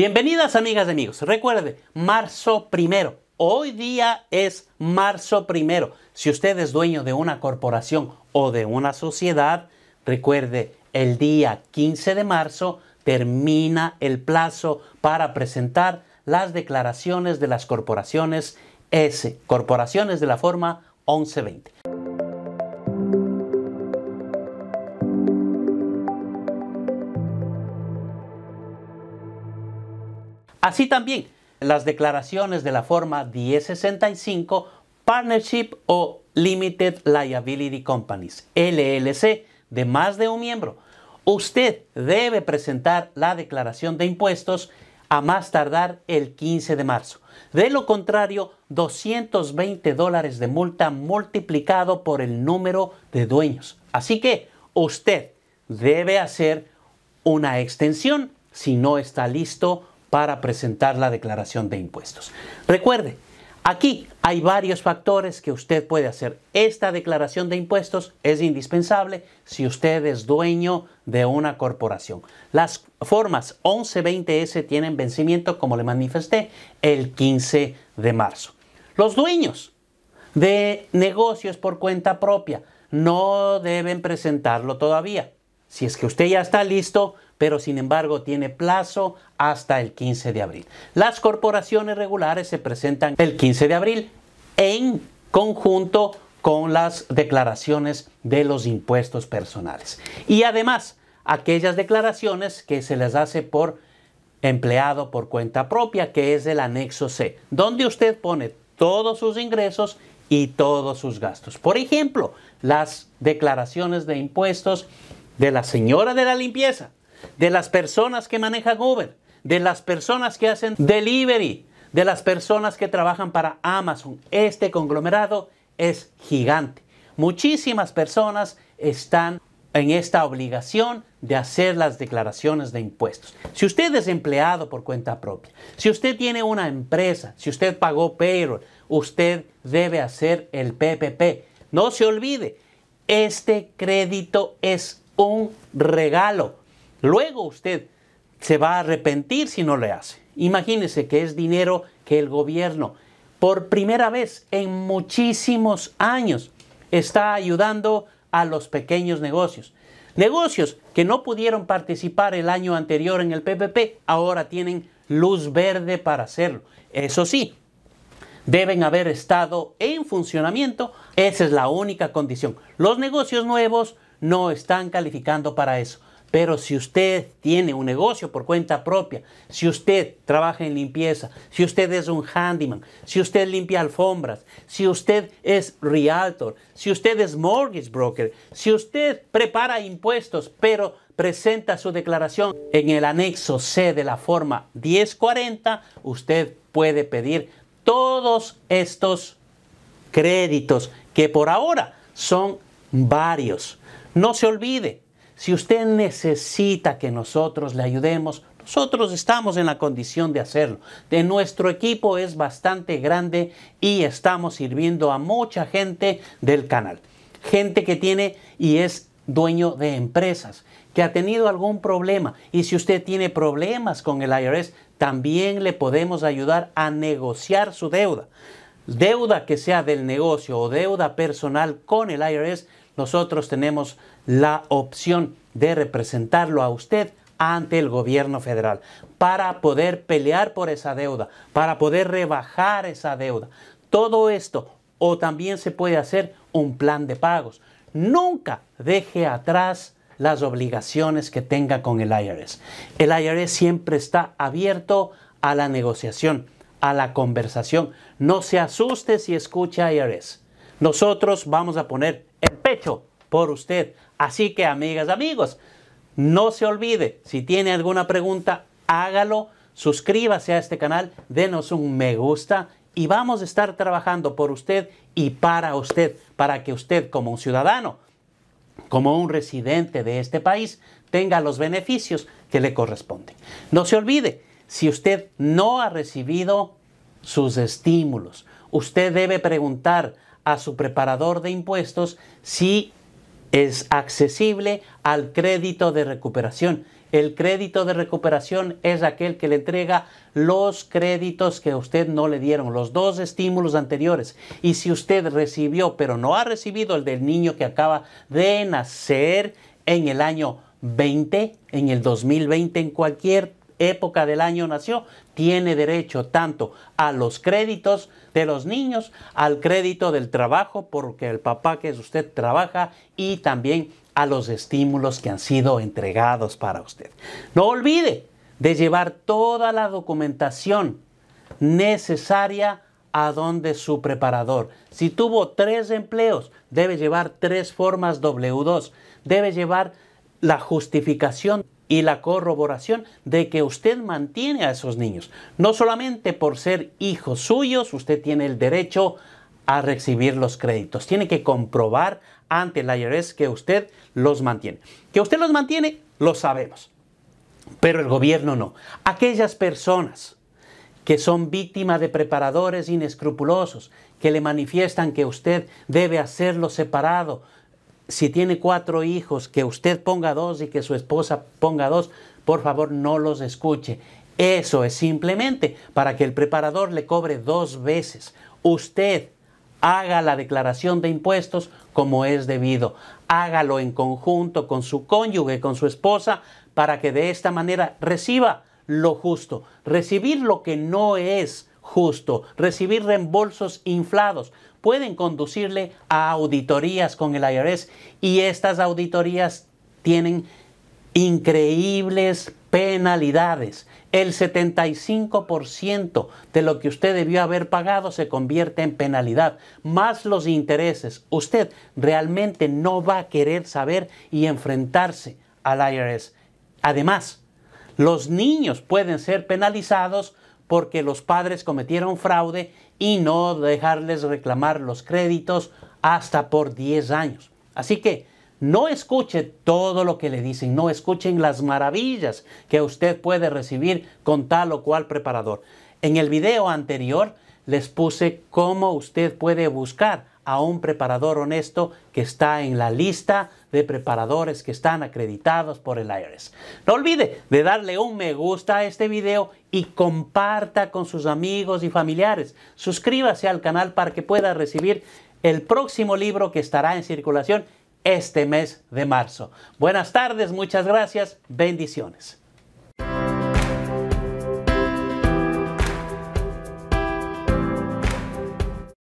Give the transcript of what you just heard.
Bienvenidas amigas y amigos. Recuerde, marzo primero. Hoy día es marzo primero. Si usted es dueño de una corporación o de una sociedad, recuerde, el día 15 de marzo termina el plazo para presentar las declaraciones de las corporaciones S, corporaciones de la forma 1120. Así también las declaraciones de la forma 1065 Partnership o Limited Liability Companies, LLC, de más de un miembro. Usted debe presentar la declaración de impuestos a más tardar el 15 de marzo. De lo contrario, 220 dólares de multa multiplicado por el número de dueños. Así que usted debe hacer una extensión si no está listo para presentar la declaración de impuestos. Recuerde, aquí hay varios factores que usted puede hacer. Esta declaración de impuestos es indispensable si usted es dueño de una corporación. Las formas 1120S tienen vencimiento, como le manifesté, el 15 de marzo. Los dueños de negocios por cuenta propia no deben presentarlo todavía. Si es que usted ya está listo, pero sin embargo tiene plazo hasta el 15 de abril. Las corporaciones regulares se presentan el 15 de abril en conjunto con las declaraciones de los impuestos personales. Y además, aquellas declaraciones que se les hace por empleado por cuenta propia, que es el anexo C, donde usted pone todos sus ingresos y todos sus gastos. Por ejemplo, las declaraciones de impuestos de la señora de la limpieza, de las personas que manejan Uber, de las personas que hacen delivery, de las personas que trabajan para Amazon. Este conglomerado es gigante. Muchísimas personas están en esta obligación de hacer las declaraciones de impuestos. Si usted es empleado por cuenta propia, si usted tiene una empresa, si usted pagó payroll, usted debe hacer el PPP. No se olvide, este crédito es un regalo. Luego usted se va a arrepentir si no le hace. Imagínese que es dinero que el gobierno, por primera vez en muchísimos años, está ayudando a los pequeños negocios. Negocios que no pudieron participar el año anterior en el PPP, ahora tienen luz verde para hacerlo. Eso sí, deben haber estado en funcionamiento. Esa es la única condición. Los negocios nuevos no están calificando para eso. Pero si usted tiene un negocio por cuenta propia, si usted trabaja en limpieza, si usted es un handyman, si usted limpia alfombras, si usted es realtor, si usted es mortgage broker, si usted prepara impuestos, pero presenta su declaración en el anexo C de la forma 1040, usted puede pedir todos estos créditos que por ahora son varios. No se olvide, si usted necesita que nosotros le ayudemos, nosotros estamos en la condición de hacerlo. De nuestro equipo es bastante grande y estamos sirviendo a mucha gente del canal. Gente que tiene y es dueño de empresas, que ha tenido algún problema. Y si usted tiene problemas con el IRS, también le podemos ayudar a negociar su deuda. Deuda que sea del negocio o deuda personal con el IRS, nosotros tenemos la opción de representarlo a usted ante el gobierno federal para poder pelear por esa deuda, para poder rebajar esa deuda. Todo esto o también se puede hacer un plan de pagos. Nunca deje atrás las obligaciones que tenga con el IRS. El IRS siempre está abierto a la negociación, a la conversación. No se asuste si escucha IRS. Nosotros vamos a poner por usted. Así que, amigas, amigos, no se olvide, si tiene alguna pregunta, hágalo, suscríbase a este canal, denos un me gusta y vamos a estar trabajando por usted y para usted, para que usted como un ciudadano, como un residente de este país, tenga los beneficios que le corresponden. No se olvide, si usted no ha recibido sus estímulos, usted debe preguntar a su preparador de impuestos si es accesible al crédito de recuperación. El crédito de recuperación es aquel que le entrega los créditos que a usted no le dieron, los dos estímulos anteriores. Y si usted recibió, pero no ha recibido el del niño que acaba de nacer en el año 20, en el 2020, en cualquier época del año nació, tiene derecho tanto a los créditos de los niños, al crédito del trabajo, porque el papá que es usted trabaja, y también a los estímulos que han sido entregados para usted. No olvide de llevar toda la documentación necesaria a donde su preparador. Si tuvo tres empleos, debe llevar tres formas W2, debe llevar la justificación y la corroboración de que usted mantiene a esos niños. No solamente por ser hijos suyos, usted tiene el derecho a recibir los créditos. Tiene que comprobar ante la IRS que usted los mantiene. Que usted los mantiene, lo sabemos. Pero el gobierno no. Aquellas personas que son víctimas de preparadores inescrupulosos, que le manifiestan que usted debe hacerlo separado si tiene cuatro hijos, que usted ponga dos y que su esposa ponga dos, por favor no los escuche. Eso es simplemente para que el preparador le cobre dos veces. Usted haga la declaración de impuestos como es debido. Hágalo en conjunto con su cónyuge, con su esposa, para que de esta manera reciba lo justo. Recibir lo que no es justo, recibir reembolsos inflados, pueden conducirle a auditorías con el IRS y estas auditorías tienen increíbles penalidades. El 75% de lo que usted debió haber pagado se convierte en penalidad, más los intereses. Usted realmente no va a querer saber y enfrentarse al IRS. Además, los niños pueden ser penalizados porque los padres cometieron fraude y no dejarles reclamar los créditos hasta por 10 años. Así que no escuche todo lo que le dicen, no escuchen las maravillas que usted puede recibir con tal o cual preparador. En el video anterior les puse cómo usted puede buscar a un preparador honesto que está en la lista de preparadores que están acreditados por el IRS. No olvide de darle un me gusta a este video y comparta con sus amigos y familiares. Suscríbase al canal para que pueda recibir el próximo libro que estará en circulación este mes de marzo. Buenas tardes, muchas gracias, bendiciones.